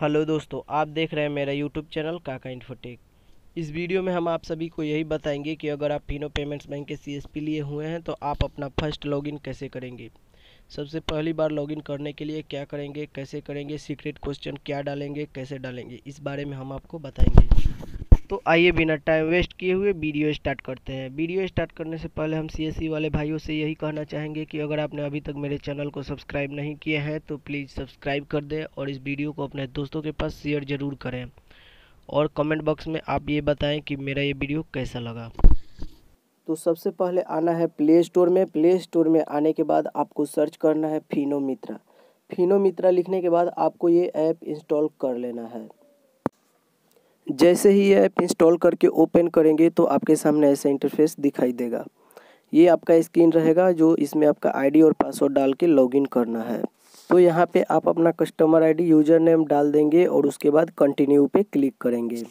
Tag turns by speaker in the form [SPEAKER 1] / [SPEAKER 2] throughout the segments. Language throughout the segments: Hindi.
[SPEAKER 1] हेलो दोस्तों आप देख रहे हैं मेरा यूट्यूब चैनल काका इन्फोटेक इस वीडियो में हम आप सभी को यही बताएंगे कि अगर आप फिनो पेमेंट्स बैंक के सीएसपी लिए हुए हैं तो आप अपना फर्स्ट लॉगिन कैसे करेंगे सबसे पहली बार लॉगिन करने के लिए क्या करेंगे कैसे करेंगे सीक्रेट क्वेश्चन क्या डालेंगे कैसे डालेंगे इस बारे में हम आपको बताएंगे तो आइए बिना टाइम वेस्ट किए हुए वीडियो स्टार्ट करते हैं वीडियो स्टार्ट करने से पहले हम सीएससी e वाले भाइयों से यही कहना चाहेंगे कि अगर आपने अभी तक मेरे चैनल को सब्सक्राइब नहीं किए हैं तो प्लीज़ सब्सक्राइब कर दें और इस वीडियो को अपने दोस्तों के पास शेयर ज़रूर करें और कमेंट बॉक्स में आप ये बताएं कि मेरा ये वीडियो कैसा लगा तो सबसे पहले आना है प्ले स्टोर में प्ले स्टोर में आने के बाद आपको सर्च करना है फिनो मित्रा फिनो मित्रा लिखने के बाद आपको ये ऐप इंस्टॉल कर लेना है जैसे ही ये ऐप इंस्टॉल करके ओपन करेंगे तो आपके सामने ऐसा इंटरफेस दिखाई देगा ये आपका स्क्रीन रहेगा जो इसमें आपका आईडी और पासवर्ड डाल के लॉगिन करना है तो यहाँ पे आप अपना कस्टमर आईडी यूजर नेम डाल देंगे और उसके बाद कंटिन्यू पे क्लिक करेंगे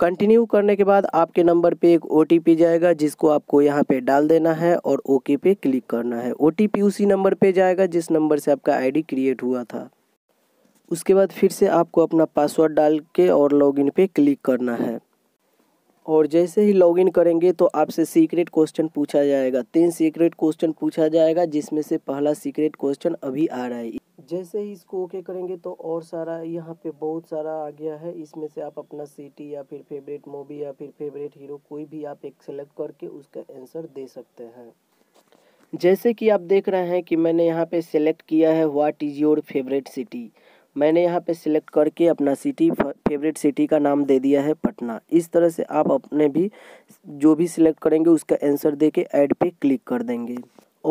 [SPEAKER 1] कंटिन्यू करने के बाद आपके नंबर पे एक ओ जाएगा जिसको आपको यहाँ पे डाल देना है और ओके पे क्लिक करना है ओ उसी नंबर पे जाएगा जिस नंबर से आपका आईडी क्रिएट हुआ था उसके बाद फिर से आपको अपना पासवर्ड डाल के और लॉगिन पे क्लिक करना है और जैसे ही लॉगिन करेंगे तो आपसे सीक्रेट क्वेश्चन पूछा जाएगा तीन सीक्रेट क्वेश्चन पूछा जाएगा जिसमें से पहला सीक्रेट क्वेश्चन अभी आ रहा है जैसे ही इसको ओके करेंगे तो और सारा यहाँ पे बहुत सारा आ गया है इसमें से आप अपना सिटी या फिर फेवरेट मूवी या फिर फेवरेट हीरो कोई भी आप एक सेलेक्ट करके उसका आंसर दे सकते हैं जैसे कि आप देख रहे हैं कि मैंने यहाँ पे सेलेक्ट किया है what is your favourite city मैंने यहाँ पे सिलेक्ट करके अपना सिटी फेवरेट सिटी का नाम दे दिया है पटना इस तरह से आप अपने भी जो भी सिलेक्ट करेंगे उसका आंसर दे के ऐड पे क्लिक कर देंगे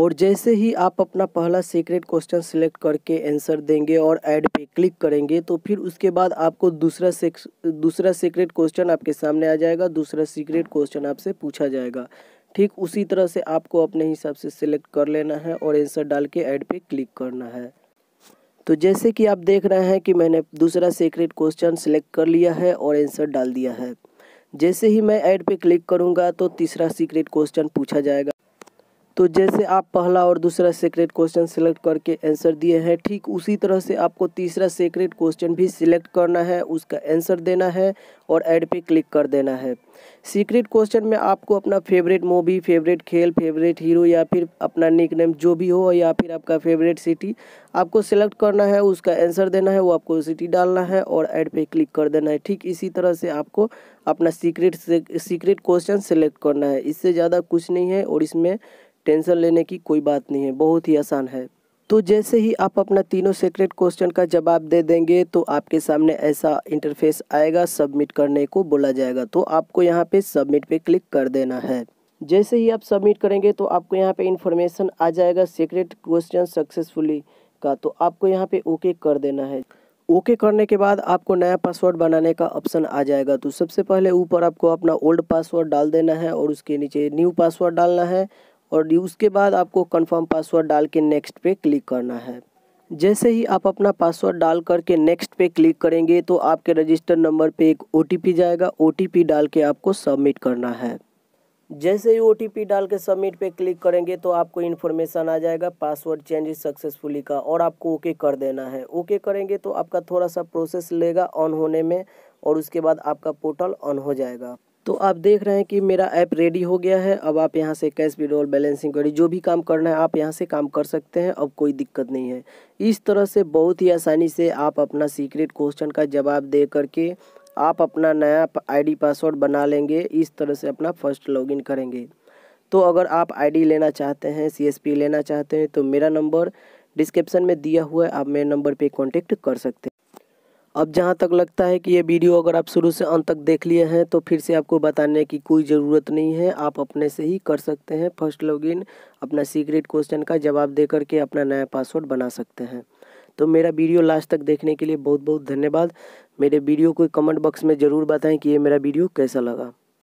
[SPEAKER 1] और जैसे ही आप अपना पहला सीक्रेट क्वेश्चन सिलेक्ट करके आंसर देंगे और ऐड पे क्लिक करेंगे तो फिर उसके बाद आपको दूसरा सेक्स दूसरा सीक्रेट क्वेश्चन आपके सामने आ जाएगा दूसरा सीक्रेट क्वेश्चन आपसे पूछा जाएगा ठीक उसी तरह से आपको अपने हिसाब से सिलेक्ट कर लेना है और आंसर डाल के ऐड पे क्लिक करना है तो जैसे कि आप देख रहे हैं कि मैंने दूसरा सीक्रेट क्वेश्चन सेलेक्ट कर लिया है और आंसर डाल दिया है जैसे ही मैं ऐड पे क्लिक करूँगा तो तीसरा सीक्रेट क्वेश्चन पूछा जाएगा तो जैसे आप पहला और दूसरा सेक्रेट क्वेश्चन सिलेक्ट करके आंसर दिए हैं ठीक उसी तरह से आपको तीसरा सेक्रेट क्वेश्चन भी सिलेक्ट करना है उसका आंसर देना है और ऐड पे क्लिक कर देना है सीक्रेट क्वेश्चन में आपको अपना फेवरेट मूवी फेवरेट खेल फेवरेट हीरो या फिर अपना निक नेम जो भी हो या फिर आपका फेवरेट सिटी आपको सिलेक्ट करना है उसका आंसर देना है वो आपको सिटी डालना है और ऐड पे क्लिक कर देना है ठीक इसी तरह से आपको अपना सीक्रेट सीक्रेट क्वेश्चन सेलेक्ट करना है इससे ज़्यादा कुछ नहीं है और इसमें टेंशन लेने की कोई बात नहीं है बहुत ही आसान है तो जैसे ही आप अपना तीनों सीक्रेट क्वेश्चन का जवाब दे देंगे तो आपके सामने ऐसा इंटरफेस आएगा सबमिट करने को बोला जाएगा तो आपको यहाँ पे सबमिट पे क्लिक कर देना है जैसे ही आप सबमिट करेंगे तो आपको यहाँ पे इंफॉर्मेशन आ जाएगा सीक्रेट क्वेश्चन सक्सेसफुली का तो आपको यहाँ पे ओके कर देना है ओके करने के बाद आपको नया पासवर्ड बनाने का ऑप्शन आ जाएगा तो सबसे पहले ऊपर आपको अपना ओल्ड पासवर्ड डाल देना है और उसके नीचे न्यू पासवर्ड डालना है और उसके बाद आपको कन्फर्म पासवर्ड डाल के नेक्स्ट पे क्लिक करना है जैसे ही आप अपना पासवर्ड डाल करके नेक्स्ट पे क्लिक करेंगे तो आपके रजिस्टर नंबर पे एक ओ जाएगा ओ डाल के आपको सबमिट करना है जैसे ही ओ डाल के सबमिट पे क्लिक करेंगे तो आपको इन्फॉर्मेशन आ जाएगा पासवर्ड चेंज सक्सेसफुली का और आपको ओके कर देना है ओके करेंगे तो आपका थोड़ा सा प्रोसेस लेगा ऑन होने में और उसके बाद आपका पोर्टल ऑन हो जाएगा तो आप देख रहे हैं कि मेरा ऐप रेडी हो गया है अब आप यहाँ से कैश विड्रॉल बैलेंसिंग करी जो भी काम करना है आप यहाँ से काम कर सकते हैं अब कोई दिक्कत नहीं है इस तरह से बहुत ही आसानी से आप अपना सीक्रेट क्वेश्चन का जवाब दे करके आप अपना नया आईडी पासवर्ड बना लेंगे इस तरह से अपना फर्स्ट लॉगिन करेंगे तो अगर आप आईडी लेना चाहते हैं सीएसपी लेना चाहते हैं तो मेरा नंबर डिस्क्रिप्शन में दिया हुआ है आप मेरे नंबर पे कांटेक्ट कर सकते हैं अब जहाँ तक लगता है कि ये वीडियो अगर आप शुरू से अंत तक देख लिए हैं तो फिर से आपको बताने की कोई ज़रूरत नहीं है आप अपने से ही कर सकते हैं फर्स्ट लॉगिन अपना सीक्रेट क्वेश्चन का जवाब दे करके अपना नया पासवर्ड बना सकते हैं तो मेरा वीडियो लास्ट तक देखने के लिए बहुत बहुत धन्यवाद मेरे वीडियो को कमेंट बॉक्स में ज़रूर बताएं कि ये मेरा वीडियो कैसा लगा